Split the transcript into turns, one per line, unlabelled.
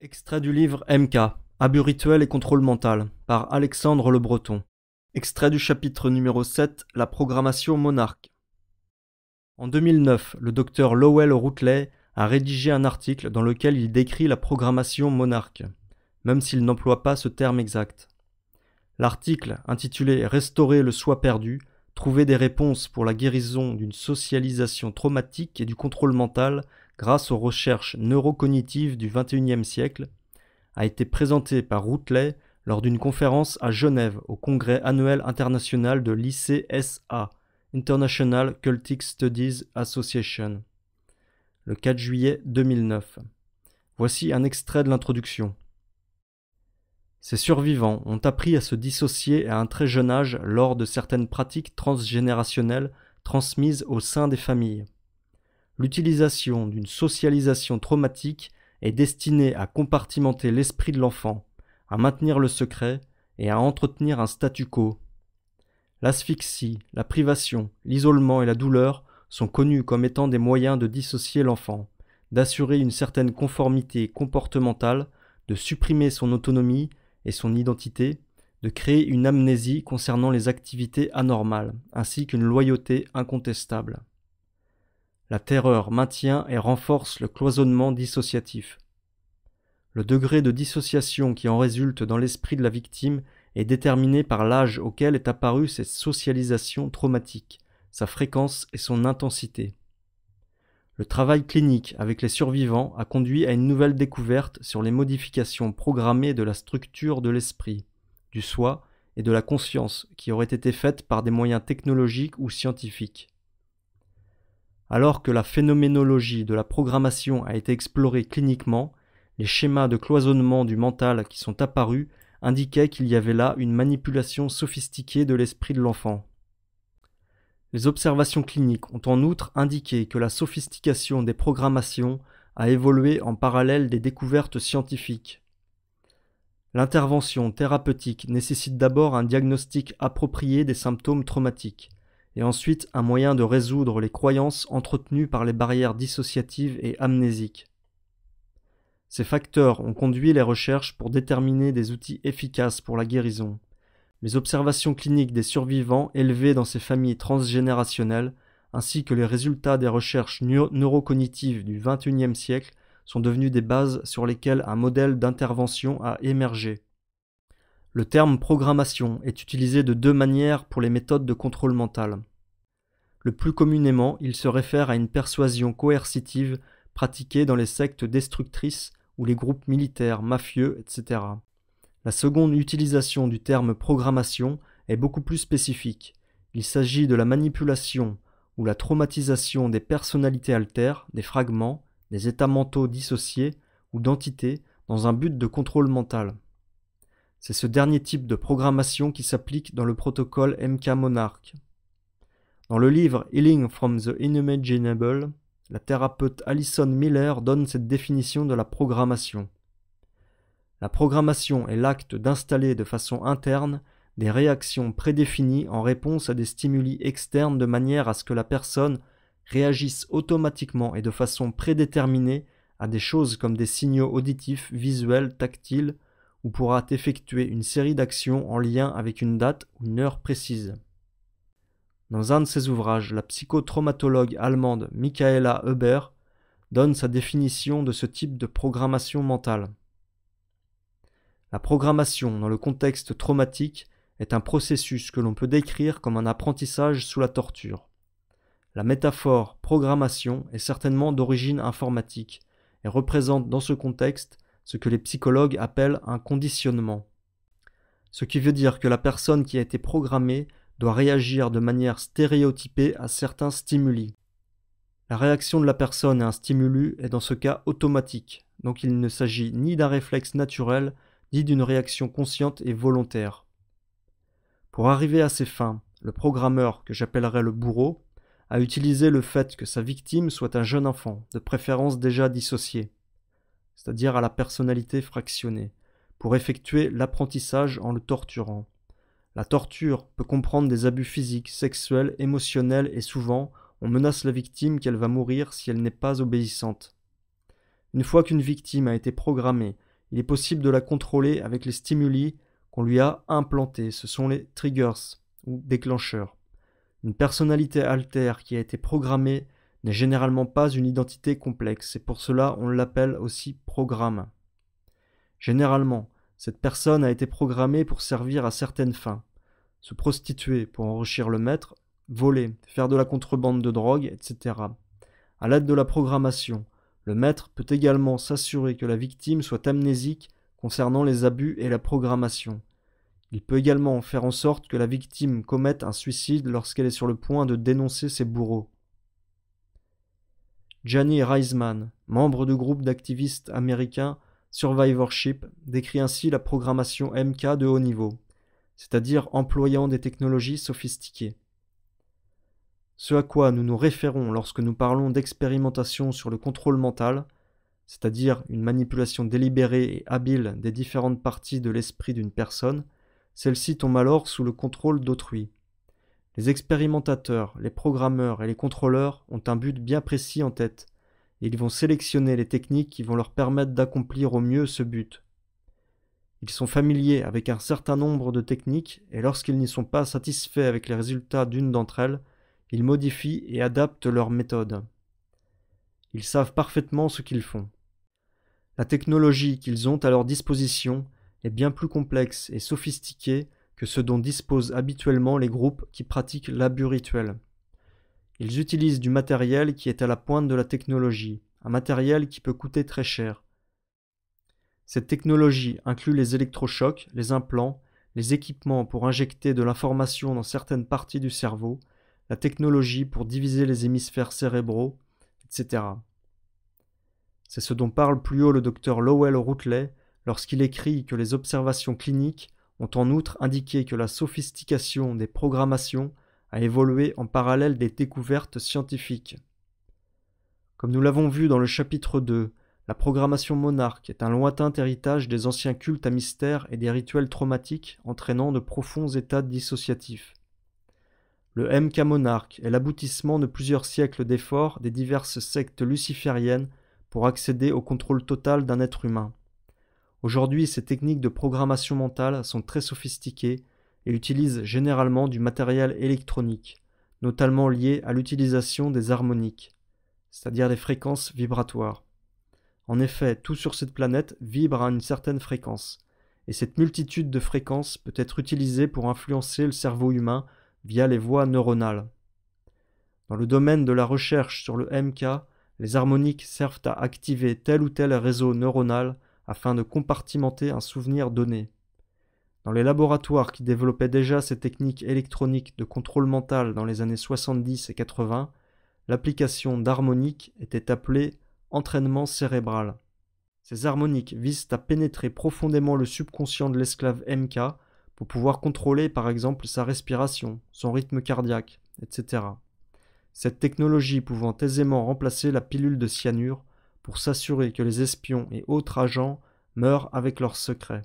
Extrait du livre MK, Abus rituel et contrôle mental, par Alexandre Le Breton. Extrait du chapitre numéro 7, La programmation monarque. En 2009, le docteur Lowell Routley a rédigé un article dans lequel il décrit la programmation monarque, même s'il n'emploie pas ce terme exact. L'article, intitulé Restaurer le soi perdu, trouver des réponses pour la guérison d'une socialisation traumatique et du contrôle mental grâce aux recherches neurocognitives du XXIe siècle, a été présenté par Routley lors d'une conférence à Genève au congrès annuel international de l'ICSA, International Cultic Studies Association, le 4 juillet 2009. Voici un extrait de l'introduction. Ces survivants ont appris à se dissocier à un très jeune âge lors de certaines pratiques transgénérationnelles transmises au sein des familles l'utilisation d'une socialisation traumatique est destinée à compartimenter l'esprit de l'enfant, à maintenir le secret et à entretenir un statu quo. L'asphyxie, la privation, l'isolement et la douleur sont connus comme étant des moyens de dissocier l'enfant, d'assurer une certaine conformité comportementale, de supprimer son autonomie et son identité, de créer une amnésie concernant les activités anormales, ainsi qu'une loyauté incontestable. La terreur maintient et renforce le cloisonnement dissociatif. Le degré de dissociation qui en résulte dans l'esprit de la victime est déterminé par l'âge auquel est apparue cette socialisation traumatique, sa fréquence et son intensité. Le travail clinique avec les survivants a conduit à une nouvelle découverte sur les modifications programmées de la structure de l'esprit, du soi et de la conscience qui auraient été faites par des moyens technologiques ou scientifiques. Alors que la phénoménologie de la programmation a été explorée cliniquement, les schémas de cloisonnement du mental qui sont apparus indiquaient qu'il y avait là une manipulation sophistiquée de l'esprit de l'enfant. Les observations cliniques ont en outre indiqué que la sophistication des programmations a évolué en parallèle des découvertes scientifiques. L'intervention thérapeutique nécessite d'abord un diagnostic approprié des symptômes traumatiques et ensuite un moyen de résoudre les croyances entretenues par les barrières dissociatives et amnésiques. Ces facteurs ont conduit les recherches pour déterminer des outils efficaces pour la guérison. Les observations cliniques des survivants élevés dans ces familles transgénérationnelles, ainsi que les résultats des recherches neurocognitives du XXIe siècle, sont devenus des bases sur lesquelles un modèle d'intervention a émergé. Le terme programmation est utilisé de deux manières pour les méthodes de contrôle mental. Le plus communément, il se réfère à une persuasion coercitive pratiquée dans les sectes destructrices ou les groupes militaires mafieux, etc. La seconde utilisation du terme programmation est beaucoup plus spécifique. Il s'agit de la manipulation ou la traumatisation des personnalités altères, des fragments, des états mentaux dissociés ou d'entités dans un but de contrôle mental. C'est ce dernier type de programmation qui s'applique dans le protocole MK Monarch. Dans le livre Healing from the Inimaginable, la thérapeute Alison Miller donne cette définition de la programmation. La programmation est l'acte d'installer de façon interne des réactions prédéfinies en réponse à des stimuli externes de manière à ce que la personne réagisse automatiquement et de façon prédéterminée à des choses comme des signaux auditifs, visuels, tactiles, ou pourra effectuer une série d'actions en lien avec une date ou une heure précise. Dans un de ses ouvrages, la psychotraumatologue allemande Michaela Huber donne sa définition de ce type de programmation mentale. La programmation dans le contexte traumatique est un processus que l'on peut décrire comme un apprentissage sous la torture. La métaphore programmation est certainement d'origine informatique et représente dans ce contexte ce que les psychologues appellent un conditionnement. Ce qui veut dire que la personne qui a été programmée doit réagir de manière stéréotypée à certains stimuli. La réaction de la personne à un stimulus est dans ce cas automatique, donc il ne s'agit ni d'un réflexe naturel, ni d'une réaction consciente et volontaire. Pour arriver à ses fins, le programmeur, que j'appellerais le bourreau, a utilisé le fait que sa victime soit un jeune enfant, de préférence déjà dissocié, c'est-à-dire à la personnalité fractionnée, pour effectuer l'apprentissage en le torturant. La torture peut comprendre des abus physiques, sexuels, émotionnels et souvent, on menace la victime qu'elle va mourir si elle n'est pas obéissante. Une fois qu'une victime a été programmée, il est possible de la contrôler avec les stimuli qu'on lui a implantés, ce sont les triggers ou déclencheurs. Une personnalité altère qui a été programmée n'est généralement pas une identité complexe et pour cela on l'appelle aussi programme. Généralement, cette personne a été programmée pour servir à certaines fins se prostituer pour enrichir le maître, voler, faire de la contrebande de drogue, etc. À l'aide de la programmation, le maître peut également s'assurer que la victime soit amnésique concernant les abus et la programmation. Il peut également faire en sorte que la victime commette un suicide lorsqu'elle est sur le point de dénoncer ses bourreaux. Jani Reisman, membre du groupe d'activistes américains Survivorship, décrit ainsi la programmation MK de haut niveau c'est-à-dire employant des technologies sophistiquées. Ce à quoi nous nous référons lorsque nous parlons d'expérimentation sur le contrôle mental, c'est-à-dire une manipulation délibérée et habile des différentes parties de l'esprit d'une personne, celle-ci tombe alors sous le contrôle d'autrui. Les expérimentateurs, les programmeurs et les contrôleurs ont un but bien précis en tête, et ils vont sélectionner les techniques qui vont leur permettre d'accomplir au mieux ce but, ils sont familiers avec un certain nombre de techniques et lorsqu'ils n'y sont pas satisfaits avec les résultats d'une d'entre elles, ils modifient et adaptent leurs méthodes. Ils savent parfaitement ce qu'ils font. La technologie qu'ils ont à leur disposition est bien plus complexe et sophistiquée que ce dont disposent habituellement les groupes qui pratiquent l'abus rituel. Ils utilisent du matériel qui est à la pointe de la technologie, un matériel qui peut coûter très cher, cette technologie inclut les électrochocs, les implants, les équipements pour injecter de l'information dans certaines parties du cerveau, la technologie pour diviser les hémisphères cérébraux, etc. C'est ce dont parle plus haut le docteur Lowell Routley lorsqu'il écrit que les observations cliniques ont en outre indiqué que la sophistication des programmations a évolué en parallèle des découvertes scientifiques. Comme nous l'avons vu dans le chapitre 2, la programmation monarque est un lointain héritage des anciens cultes à mystère et des rituels traumatiques entraînant de profonds états dissociatifs. Le MK monarque est l'aboutissement de plusieurs siècles d'efforts des diverses sectes lucifériennes pour accéder au contrôle total d'un être humain. Aujourd'hui, ces techniques de programmation mentale sont très sophistiquées et utilisent généralement du matériel électronique, notamment lié à l'utilisation des harmoniques, c'est-à-dire des fréquences vibratoires. En effet, tout sur cette planète vibre à une certaine fréquence, et cette multitude de fréquences peut être utilisée pour influencer le cerveau humain via les voies neuronales. Dans le domaine de la recherche sur le MK, les harmoniques servent à activer tel ou tel réseau neuronal afin de compartimenter un souvenir donné. Dans les laboratoires qui développaient déjà ces techniques électroniques de contrôle mental dans les années 70 et 80, l'application d'harmoniques était appelée entraînement cérébral. Ces harmoniques visent à pénétrer profondément le subconscient de l'esclave MK pour pouvoir contrôler par exemple sa respiration, son rythme cardiaque, etc. Cette technologie pouvant aisément remplacer la pilule de cyanure pour s'assurer que les espions et autres agents meurent avec leurs secrets.